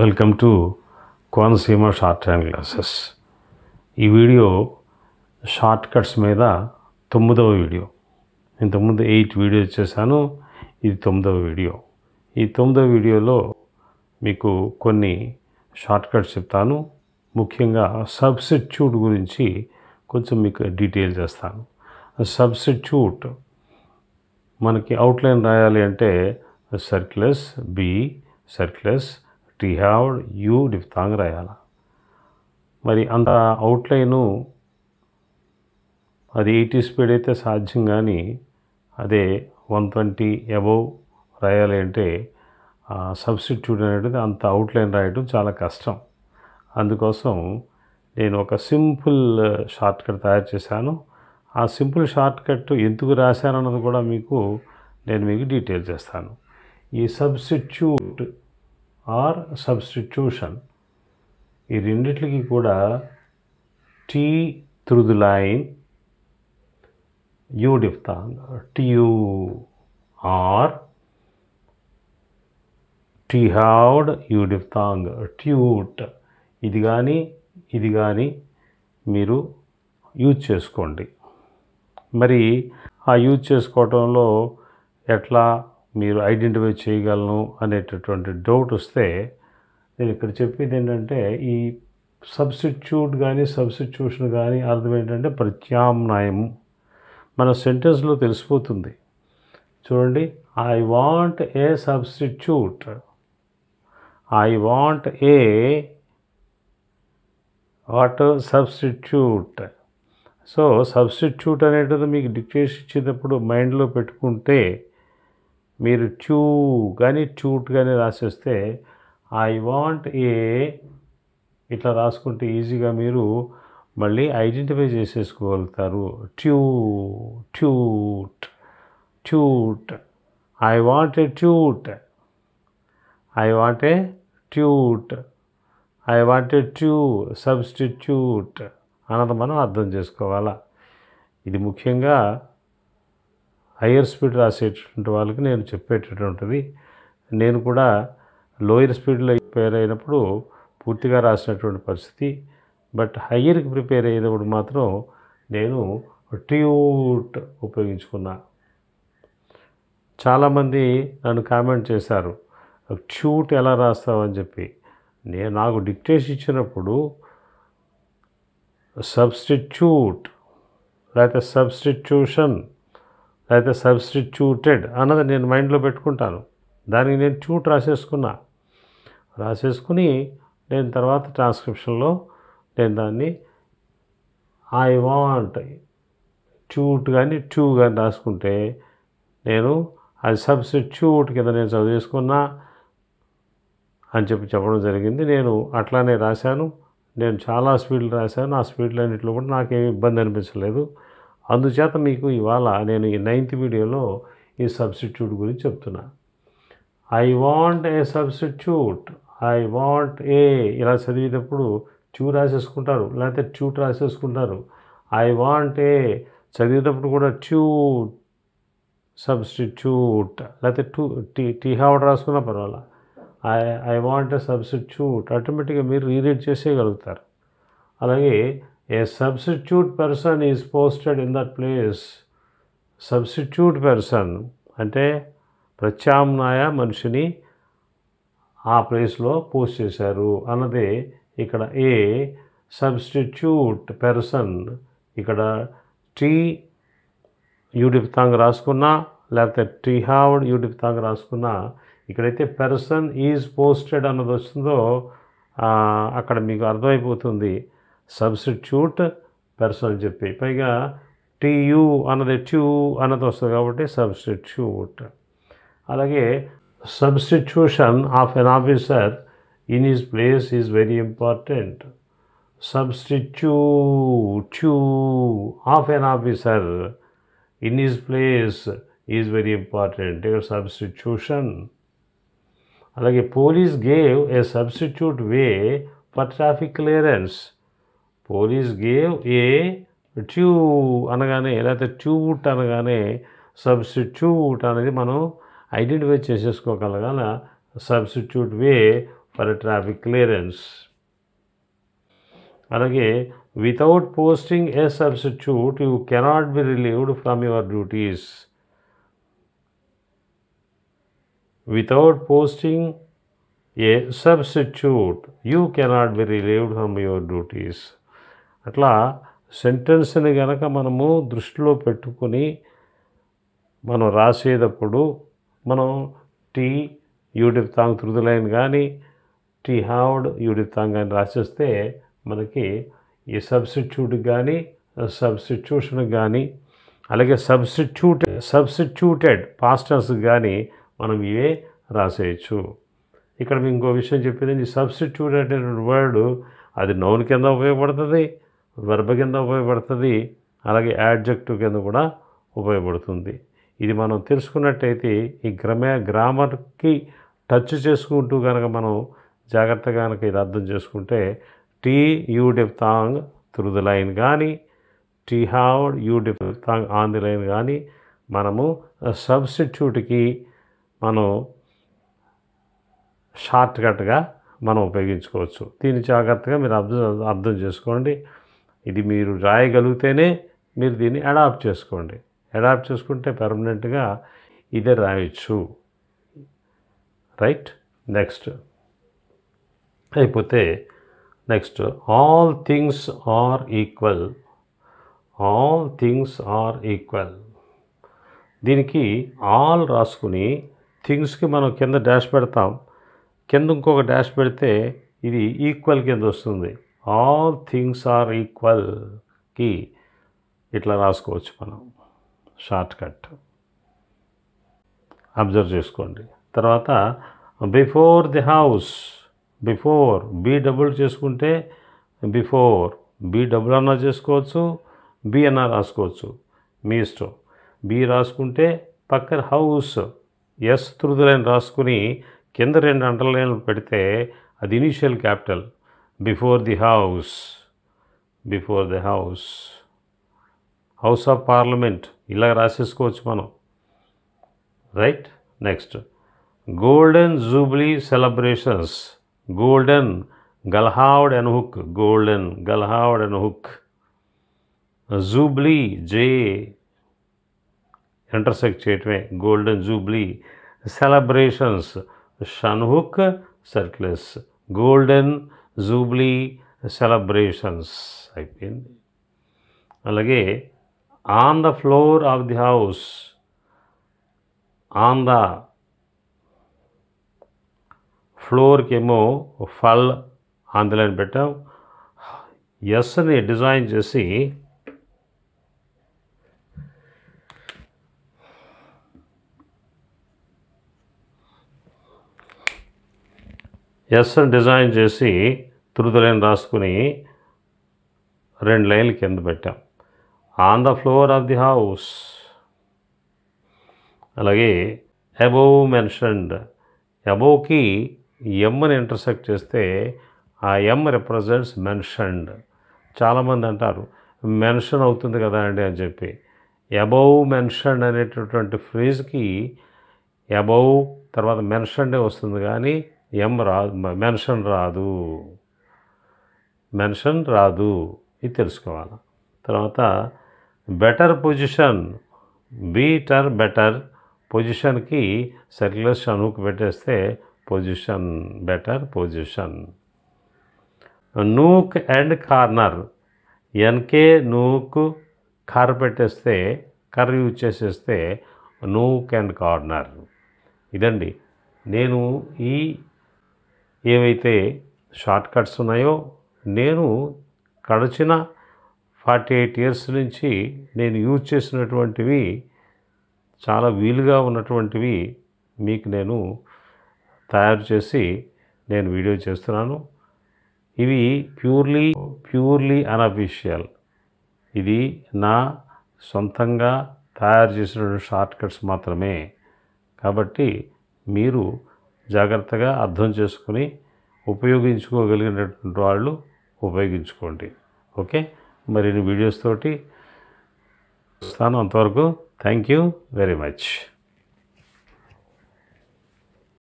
welcome to Konaseema shorthand classes ఈ video shortcuts మీద తొమ్మిదవ వీడియో ఇంతకుముందు ఎయిట్ వీడియోస్ చేశాను ఇది తొమ్మిదవ వీడియో ఈ తొమ్మిదవ వీడియోలో మీకు కొన్ని షార్ట్ కట్స్ చెప్తాను ముఖ్యంగా సబ్స్టిట్యూట్ గురించి కొంచెం మీకు డీటెయిల్ చేస్తాను సబ్స్టిట్యూట్ మనకి అవుట్లైన్ రాయాలి అంటే సర్క్యులస్ బి సర్క్యులస్ ಟಿಹ್ಯಾವ್ಡ್ యూ డిఫ్తాంగ్ రాయాల మరి అంత అవుట్లైను అది ఎయిటీ స్పీడ్ అయితే సాధ్యం కానీ అదే వన్ ట్వంటీ అబవ్ రాయాలి అంటే సబ్స్టిట్యూట్ అనేది అంత అవుట్లైన్ రాయడం చాలా కష్టం అందుకోసం నేను ఒక సింపుల్ షార్ట్ కట్ తయారు చేశాను ఆ సింపుల్ షార్ట్ కట్ ఎందుకు రాశానన్నది కూడా మీకు నేను మీకు డీటెయిల్ చేస్తాను ఈ సబ్స్టిట్యూట్ ఆర్ సబ్స్టిట్యూషన్ ఈ రెండిట్లకి కూడా T through the line U డిఫ్తా టియు ఆర్ టిహౌడ్ యూ డిఫ్తాంగ్ ట్యూట్ ఇది కానీ ఇది కానీ మీరు యూజ్ చేసుకోండి మరి ఆ యూజ్ చేసుకోవటంలో ఎట్లా మీరు ఐడెంటిఫై చేయగలను అనేటటువంటి డౌట్ వస్తే నేను ఇక్కడ చెప్పేది ఏంటంటే ఈ సబ్స్టిట్యూట్ కానీ సబ్స్టిట్యూషన్ కానీ అర్థం ఏంటంటే ప్రత్యామ్నాయం మన సెంటెన్స్లో తెలిసిపోతుంది చూడండి I want a substitute I want a what substitute so substitute అనేటిది మీకు డిక్టేషన్ ఇచ్చేటప్పుడు మైండ్లో పెట్టుకుంటే మీరు ట్యూ కానీ ట్యూట్ కానీ రాసేస్తే ఐ వాంట్ ఏ ఇట్లా రాసుకుంటే ఈజీగా మీరు మళ్ళీ ఐడెంటిఫై చేసేసుకోగలుగుతారు ట్యూ ట్యూట్ ట్యూట్ ఐ వాంట్ ఏ ట్యూట్ ఐ వాంట్ ఏ ట్యూట్ ఐ వాంట్ ఏ ట్యూ సబ్స్టిట్యూట్ అన్నది మనం అర్థం చేసుకోవాలా ఇది ముఖ్యంగా హయ్యర్ స్పీడ్ రాసేటువంటి వాళ్ళకి నేను చెప్పేటటువంటిది నేను కూడా లోయర్ స్పీడ్లో ప్రిపేర్ అయినప్పుడు పూర్తిగా రాసినటువంటి పరిస్థితి బట్ హయ్యర్కి ప్రిపేర్ అయినప్పుడు మాత్రం నేను ట్యూట్ ఉపయోగించుకున్నా చాలామంది నన్ను కామెంట్ చేశారు ట్యూట్ ఎలా అని చెప్పి నేను నాకు డిక్టేషన్ ఇచ్చినప్పుడు సబ్స్టిట్యూట్ లేకపోతే సబ్స్టిట్యూషన్ లేకపోతే సబ్స్టిట్యూటెడ్ అన్నది నేను మైండ్లో పెట్టుకుంటాను దానికి నేను ట్యూట్ రాసేసుకున్నా రాసేసుకుని నేను తర్వాత ట్రాన్స్క్రిప్షన్లో నేను దాన్ని ఐ వాంట్ ట్యూట్ కానీ ట్యూ కానీ రాసుకుంటే నేను అది సబ్స్టిట్యూట్ కింద నేను చదివేసుకున్నా అని చెప్పి చెప్పడం జరిగింది నేను అట్లానే రాశాను నేను చాలా స్పీడ్లు రాశాను ఆ స్పీడ్లు అన్నింటిలో కూడా నాకేమి ఇబ్బంది అనిపించలేదు అందుచేత మీకు ఇవాళ నేను ఈ నైన్త్ వీడియోలో ఈ సబ్స్టిట్యూట్ గురించి చెప్తున్నా I want a substitute I want a ఇలా చదివేటప్పుడు ట్యూ రాసేసుకుంటారు లేకపోతే ట్యూట్ రాసేసుకుంటారు ఐ వాంట్ ఏ చదివేటప్పుడు కూడా ట్యూ సబ్స్టిట్యూట్ లేకపోతే టూ టీ టీ హావర్ రాసుకున్నా పర్వాలా I I want a substitute ఆటోమేటిక్గా మీరు రీరీడ్ చేసేయగలుగుతారు అలాగే a substitute person is posted in that place substitute person అంటే ప్రత్యామ్నాయ మనిషిని ఆ ప్లేస్లో పోస్ట్ చేశారు అన్నదే ఇక్కడ ఏ సబ్స్టిట్యూట్ పెర్సన్ ఇక్కడ టీ యూడిప్తాంగ్ రాసుకున్నా లేకపోతే టీ హార్డ్ యూడిప్తాంగ్ రాసుకున్నా ఇక్కడైతే పెర్సన్ ఈజ్ పోస్టెడ్ అన్నది వస్తుందో అక్కడ మీకు అర్థమైపోతుంది సబ్స్టిట్యూట్ పెర్సన్ అని చెప్పి పైగా టీయు అన్నది ట్యూ అన్నది వస్తుంది కాబట్టి సబ్స్టిట్యూట్ అలాగే substitution of an officer in his place is very important substitute of an officer in his place is very important ఇక్కడ సబ్స్టిట్యూషన్ అలాగే police gave a substitute way for traffic clearance police gave a ట్యూ అనగానే లేకపోతే ట్యూట్ అనగానే substitute అనేది మనం identify చేసేసుకోగలగాల substitute way for traffic clearance అలాగే without posting a substitute you cannot be relieved from your duties without posting a substitute you cannot be relieved from your duties అట్లా సెంటెన్స్ని గనక మనము దృష్టిలో పెట్టుకొని మనం రాసేటప్పుడు మనం టీ తాంగ్ తృదులైన్ కానీ టీ హావ్డ్ తాంగ్ కానీ రాసేస్తే మనకి ఈ సబ్స్టిట్యూట్ కానీ సబ్స్టిట్యూషన్ కానీ అలాగే సబ్స్టిట్యూట్ సబ్స్టిట్యూటెడ్ పాస్టర్స్ కానీ మనం ఇవే రాసేయచ్చు ఇక్కడ ఇంకో విషయం చెప్పేది సబ్స్టిట్యూట్ అనే వర్డ్ అది నౌన్ కింద ఉపయోగపడుతుంది వెర్బ కింద ఉపయోగపడుతుంది అలాగే యాడ్జెక్టివ్ కింద కూడా ఉపయోగపడుతుంది ఇది మనం తెలుసుకున్నట్టయితే ఈ గ్రమే గ్రామర్కి టచ్ చేసుకుంటూ కనుక మనం జాగ్రత్తగా కనుక ఇది అర్థం చేసుకుంటే T U diphthong through the line కానీ T halve U diphthong on the line కానీ మనము సబ్స్టిట్యూట్కి మనం షార్ట్ కట్గా మనం ఉపయోగించుకోవచ్చు దీన్ని జాగ్రత్తగా మీరు అర్థం అర్థం చేసుకోండి ఇది మీరు రాయగలిగితేనే మీరు దీన్ని అడాప్ట్ చేసుకోండి అడాప్ట్ చేసుకుంటే పర్మనెంట్గా ఇదే రాయొచ్చు రైట్ నెక్స్ట్ అయిపోతే next all things are equal all things are equal దీనికి ఆల్ రాసుకుని థింగ్స్కి మనం కింద డాష్ పెడతాం కింద ఇంకొక డాష్ పెడితే ఇది ఈక్వల్ కింద వస్తుంది ఆల్ థింగ్స్ ఆర్ ఈక్వల్కి ఇట్లా రాసుకోవచ్చు మనం షార్ట్ కట్ అబ్జర్వ్ చేసుకోండి తర్వాత before the house before B double చేసుకుంటే బిఫోర్ బి డబుల్ అన్నా చేసుకోవచ్చు బి అన్నా రాసుకోవచ్చు మీ ఇష్టం బి రాసుకుంటే పక్కన హౌస్ ఎస్ త్రుదులైన రాసుకుని కింద రెండు అండర్లైన్లు పెడితే అది initial capital before the house before the house house of parliament ఇలా రాసేసుకోవచ్చు మనం right next golden jubilee celebrations golden గల్హాడ్ అండ్ హుక్ గోల్డెన్ గల్హాడ్ and hook jubilee J intersect చేయటమే golden jubilee celebrations shun hook circles golden jubilee celebrations అయిపోయింది అలాగే on the floor of the house on the ఫ్లోర్కేమో ఫల్ ఆందోళన పెట్టాం ఎస్ని డిజైన్ చేసి ఎస్ని డిజైన్ చేసి త్రుత రాసుకుని రెండు లైన్లు కింద పెట్టాం on the floor of the house అలాగే అబోవ్ మెన్షన్డ్ అబోవ్కి ఎమ్ని ఇంటర్సెక్ట్ చేస్తే ఆ ఎమ్ రిప్రజెంట్స్ మెన్షన్డ్ చాలామంది అంటారు మెన్షన్ అవుతుంది కదా అండి అని చెప్పి అబౌవ్ మెన్షన్డ్ అనేటటువంటి ఫ్రీజ్కి అబౌవ్ తర్వాత మెన్షన్డే వస్తుంది కానీ ఎం రాదు మెన్షన్ రాదు మెన్షన్ రాదు ఇది తెలుసుకోవాలి తర్వాత బెటర్ పొజిషన్ బీటర్ బెటర్ పొజిషన్కి సర్క్యులర్స్ అనుకు పెట్టేస్తే position better position nook and corner ఎన్కే నూక్ కార్ పెట్టేస్తే కర్ యూజ్ చేసేస్తే నూక్ అండ్ కార్నర్ ఇదండి నేను ఈ ఏవైతే షార్ట్ కట్స్ ఉన్నాయో నేను గడిచిన ఫార్టీ ఎయిట్ ఇయర్స్ నుంచి నేను యూజ్ చేసినటువంటివి చాలా వీలుగా ఉన్నటువంటివి మీకు నేను తయారు చేసి నేను వీడియో చేస్తున్నాను ఇవి ప్యూర్లీ ప్యూర్లీ అనఫీషియల్ ఇది నా సొంతంగా తయారు చేసినటువంటి షార్ట్ కట్స్ మాత్రమే కాబట్టి మీరు జాగ్రత్తగా అర్థం చేసుకుని ఉపయోగించుకోగలిగినటువంటి వాళ్ళు ఉపయోగించుకోండి ఓకే మరిన్ని వీడియోస్ తోటి వస్తాను అంతవరకు థ్యాంక్ యూ వెరీ మచ్